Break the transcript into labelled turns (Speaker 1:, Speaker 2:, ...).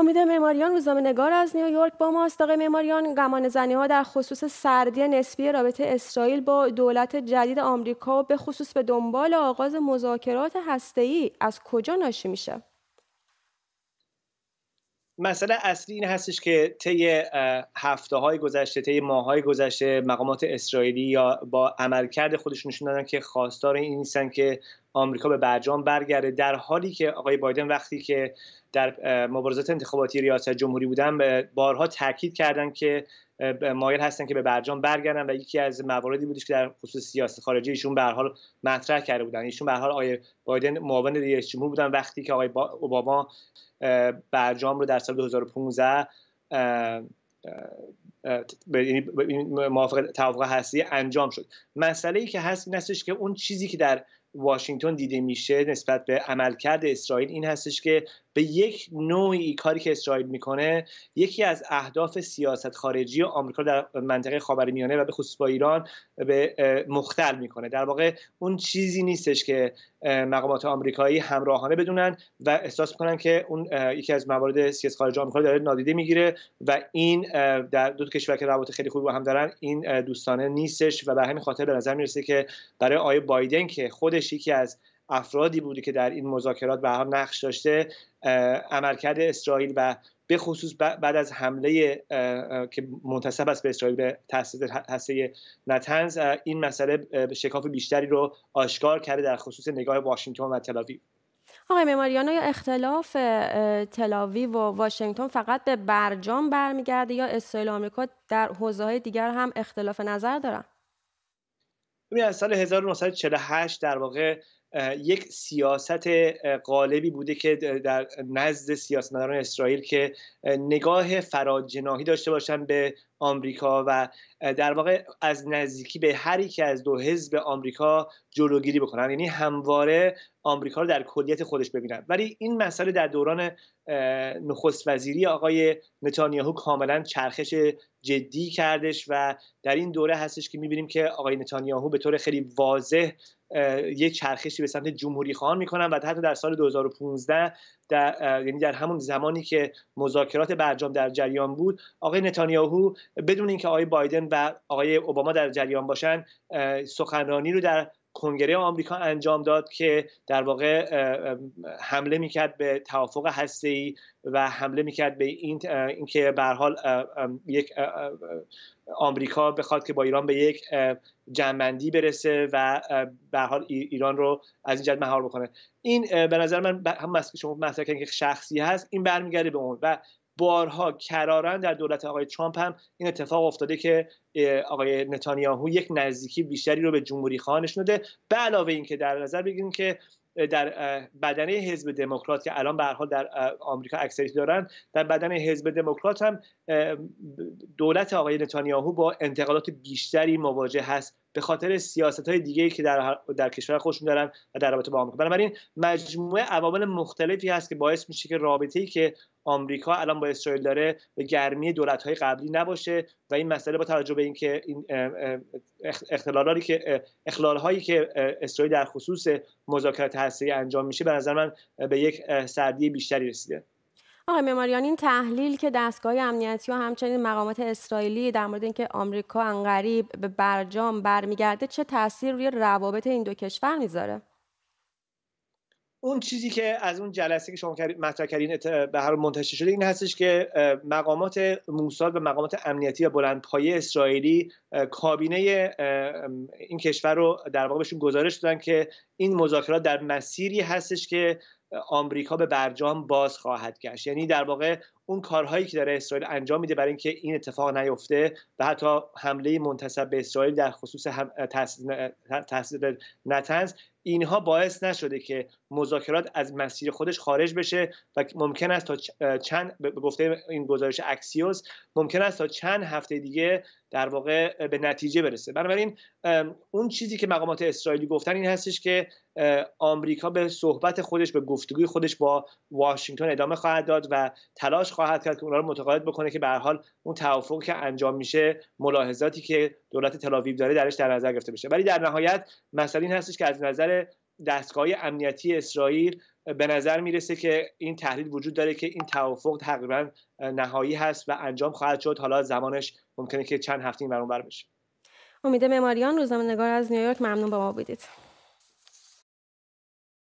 Speaker 1: امید معماریان روزنامه نگار از نیویورک با است. آقای معماریان گمان زنی ها در خصوص سردی نسبی رابطه اسرائیل با دولت جدید آمریکا و به خصوص به دنبال آغاز مذاکرات هسته‌ای از کجا ناشی میشه
Speaker 2: مسئله اصلی این هستش که طی هفته های گذشته طی ماه های گذشته مقامات اسرائیلی یا با عملکرد خودشون نشون دادن که خواستار این نیستن که آمریکا به برجام برگرده در حالی که آقای بایدن وقتی که در مبارزات انتخاباتی ریاست جمهوری بودن بارها تاکید کردن که مایل هستن که به برجام برگردن و یکی از مواردی بودش که در خصوص سیاست خارجی ایشون به حال مطرح کرده بودن ایشون به حال آقای بایدن معاون رئیس جمهور بودن وقتی که آقای اوباما برجام رو در سال 2015 یعنی موافق توافق هستی انجام شد مسئله ای که هست این هستش که اون چیزی که در واشنگتن دیده میشه نسبت به عملکرد اسرائیل این هستش که به یک نوعی کاری که اسرائیل میکنه یکی از اهداف سیاست خارجی آمریکا در منطقه خاورمیانه و به خصوص با ایران به مختل میکنه در واقع اون چیزی نیستش که مقامات آمریکایی همراهانه بدونن و احساس کنن که اون یکی از موارد سیاست خارجی آمریکا داره نادیده میگیره و این در دو کشور که روابط خیلی خوبی با هم دارن این دوستانه نیستش و به همین خاطر به نظر میرسه که برای آیه بایدن که خودش یکی از افرادی بوده که در این مذاکرات به نقش داشته عملکرد اسرائیل و به خصوص بعد از حمله که منتصب است به اسرائیل به تاسیس هسته نتنز این مسئله شکاف بیشتری رو آشکار کرده در خصوص نگاه واشنگتن و تلاوی.
Speaker 1: آقای مماریان یا اختلاف تلاوی و واشنگتن فقط به برجام برمیگرده یا اسرائیل و آمریکا در حوزه های دیگر هم اختلاف نظر دارن؟
Speaker 2: ببین از سال 1948 در واقع یک سیاست غالبی بوده که در نزد سیاستمداران اسرائیل که نگاه فراجناهی داشته باشن به آمریکا و در واقع از نزدیکی به هر یک از دو حزب آمریکا جلوگیری بکنن یعنی همواره آمریکا رو در کلیت خودش ببینن ولی این مسئله در دوران نخست وزیری آقای نتانیاهو کاملا چرخش جدی کردش و در این دوره هستش که میبینیم که آقای نتانیاهو به طور خیلی واضح یک چرخشی به سمت جمهوری خواهان میکنن و حتی در سال 2015 در یعنی در همون زمانی که مذاکرات برجام در جریان بود آقای نتانیاهو بدون اینکه آقای بایدن و آقای اوباما در جریان باشن سخنرانی رو در کنگره آمریکا انجام داد که در واقع حمله میکرد به توافق ای و حمله میکرد به این اینکه به حال یک آمریکا بخواد که با ایران به یک جنبندی برسه و به حال ایران رو از این جد مهار بکنه این به نظر من هم مسئله شما مطرح که شخصی هست این برمیگرده به اون و بارها کرارا در دولت آقای ترامپ هم این اتفاق افتاده که آقای نتانیاهو یک نزدیکی بیشتری رو به جمهوری خانش نده به علاوه اینکه در نظر بگیریم که در بدنه حزب دموکرات که الان به در آمریکا اکثریت دارن در بدنه حزب دموکرات هم دولت آقای نتانیاهو با انتقالات بیشتری مواجه هست به خاطر سیاست های دیگه که در, در کشور خودشون دارن و در رابطه با آمریکا بنابراین مجموعه عوامل مختلفی هست که باعث میشه که رابطه که آمریکا الان با اسرائیل داره به گرمی دولت های قبلی نباشه و این مسئله با توجه به اینکه این اختلالاتی که اخلال هایی که اسرائیل در خصوص مذاکرات هسته‌ای انجام میشه به نظر من به یک سردی بیشتری رسیده
Speaker 1: آقای مماریان این تحلیل که دستگاه امنیتی و همچنین مقامات اسرائیلی در مورد اینکه آمریکا انقریب به برجام برمیگرده چه تاثیر روی روابط این دو کشور میذاره
Speaker 2: اون چیزی که از اون جلسه که شما مطرح کردین به هر منتشر شده این هستش که مقامات موساد و مقامات امنیتی و بلندپایه اسرائیلی کابینه این کشور رو در واقع بهشون گزارش دادن که این مذاکرات در مسیری هستش که آمریکا به برجام باز خواهد گشت یعنی در واقع اون کارهایی که داره اسرائیل انجام میده برای اینکه این اتفاق نیفته و حتی حمله منتصب به اسرائیل در خصوص تاسیس نتنز اینها باعث نشده که مذاکرات از مسیر خودش خارج بشه و ممکن است تا چند به گفته این گزارش اکسیوس ممکن است تا چند هفته دیگه در واقع به نتیجه برسه بنابراین اون چیزی که مقامات اسرائیلی گفتن این هستش که آمریکا به صحبت خودش به گفتگوی خودش با واشنگتن ادامه خواهد داد و تلاش خواهد کرد که اونا رو متقاعد بکنه که به حال اون توافقی که انجام میشه ملاحظاتی که دولت تلاویب داره درش در نظر گرفته بشه ولی در نهایت مسئله این هستش که از نظر دستگاه امنیتی اسرائیل به نظر میرسه که این تحلیل وجود داره که این توافق تقریبا نهایی هست و انجام خواهد شد حالا زمانش ممکنه که چند هفته این بر بشه امید معماریان روزنامه‌نگار از نیویورک ممنون با ما بودید